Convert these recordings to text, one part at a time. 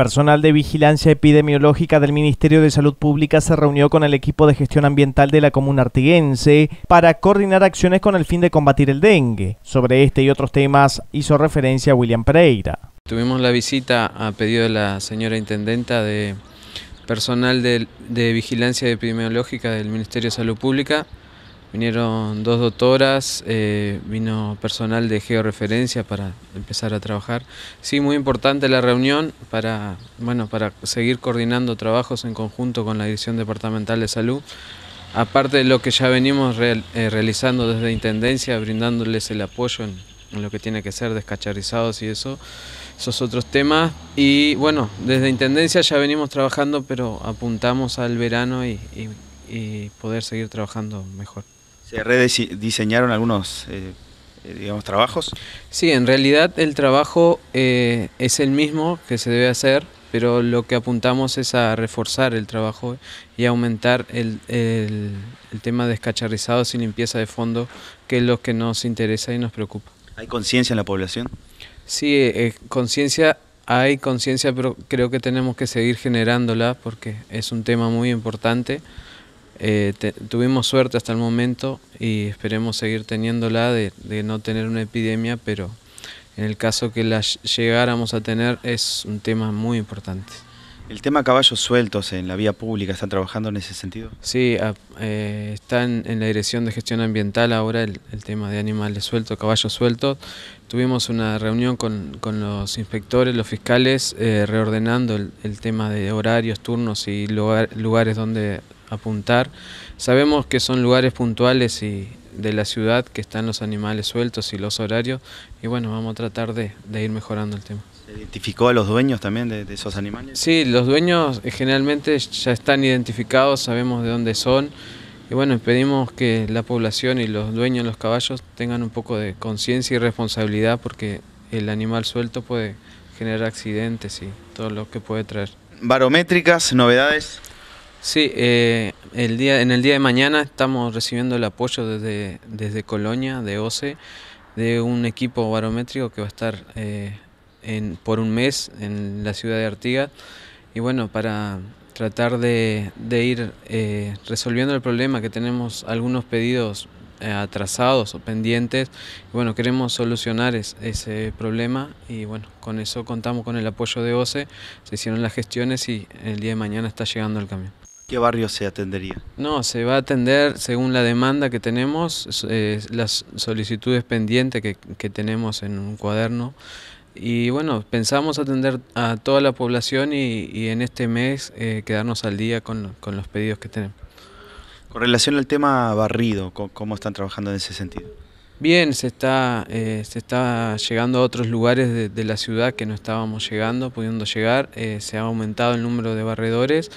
Personal de vigilancia epidemiológica del Ministerio de Salud Pública se reunió con el equipo de gestión ambiental de la comuna artiguense para coordinar acciones con el fin de combatir el dengue. Sobre este y otros temas hizo referencia William Pereira. Tuvimos la visita a pedido de la señora intendenta de personal de, de vigilancia epidemiológica del Ministerio de Salud Pública Vinieron dos doctoras, eh, vino personal de georreferencia para empezar a trabajar. Sí, muy importante la reunión para, bueno, para seguir coordinando trabajos en conjunto con la Dirección Departamental de Salud. Aparte de lo que ya venimos eh, realizando desde Intendencia, brindándoles el apoyo en, lo que tiene que ser descacharizados y eso, esos otros temas. Y bueno, desde Intendencia ya venimos trabajando, pero apuntamos al verano y poder seguir trabajando mejor. ¿Se rediseñaron algunos eh, eh, digamos, trabajos? Sí, en realidad el trabajo eh, es el mismo que se debe hacer, pero lo que apuntamos es a reforzar el trabajo y aumentar el, el, tema de escacharrizados y limpieza de fondo, que es lo que nos interesa y nos preocupa. ¿Hay conciencia en la población? Sí, conciencia hay conciencia, pero creo que tenemos que seguir generándola porque es un tema muy importante. Eh, tuvimos suerte hasta el momento y esperemos seguir teniéndola de, de, no tener una epidemia, pero en el caso que la llegáramos a tener es un tema muy importante. ¿El tema caballos sueltos en la vía pública están trabajando en ese sentido? Sí, están eh, está en, la Dirección de Gestión Ambiental ahora el, tema de animales sueltos, caballos sueltos. Tuvimos una reunión con, con los inspectores, los fiscales, eh, reordenando el, tema de horarios, turnos y lugares donde apuntar. Sabemos que son lugares puntuales y de la ciudad que están los animales sueltos y los horarios y bueno, vamos a tratar de, ir mejorando el tema. ¿Se identificó a los dueños también de, de, esos animales? Sí, los dueños eh, generalmente ya están identificados, sabemos de dónde son y bueno, pedimos que la población y los dueños de los caballos tengan un poco de conciencia y responsabilidad porque el animal suelto puede generar accidentes y todo lo que puede traer. Barométricas, novedades. Sí, eh, el día, en el día de mañana estamos recibiendo el apoyo desde, desde Colonia, de OCE, de un equipo barométrico que va a estar eh, en, por un mes en la ciudad de Artigas. Y bueno, para tratar de, ir eh, resolviendo el problema que tenemos algunos pedidos atrasados o pendientes. bueno, queremos solucionar ese problema y bueno, con eso contamos con el apoyo de OCE, se hicieron las gestiones y el día de mañana está llegando el camión. ¿Qué barrio se atendería? No, se va a atender según la demanda que tenemos, eh, las solicitudes pendientes que, que, tenemos en un cuaderno. Y bueno, pensamos atender a toda la población y, y en este mes eh, quedarnos al día con, con, los pedidos que tenemos. Con relación al tema barrido, ¿cómo están trabajando en ese sentido? Bien, se está, eh, se está llegando a otros lugares de, de, la ciudad que no estábamos llegando, pudiendo llegar. se ha aumentado el número de barredores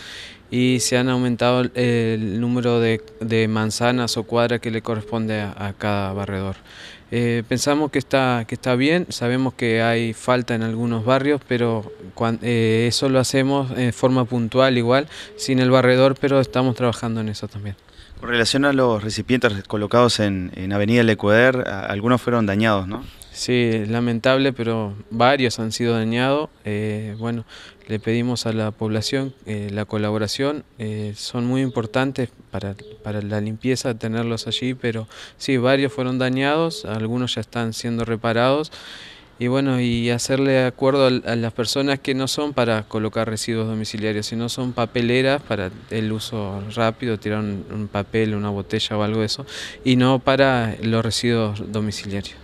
y se han aumentado el número de, manzanas o cuadras que le corresponde a, cada barredor. Eh, pensamos que está, que está bien, sabemos que hay falta en algunos barrios, pero eh, eso lo hacemos en forma puntual igual, sin el barredor, pero estamos trabajando en eso también. Con relación a los recipientes colocados en, en Avenida ecuador algunos fueron dañados, ¿no? Sí, lamentable, pero varios han sido dañados. Eh, bueno, le pedimos a la población eh, la colaboración. Eh, son muy importantes para, para, la limpieza tenerlos allí, pero sí, varios fueron dañados, algunos ya están siendo reparados. Y bueno, y hacerle acuerdo a, las personas que no son para colocar residuos domiciliarios, sino son papeleras para el uso rápido, tirar un, un papel, una botella o algo de eso, y no para los residuos domiciliarios.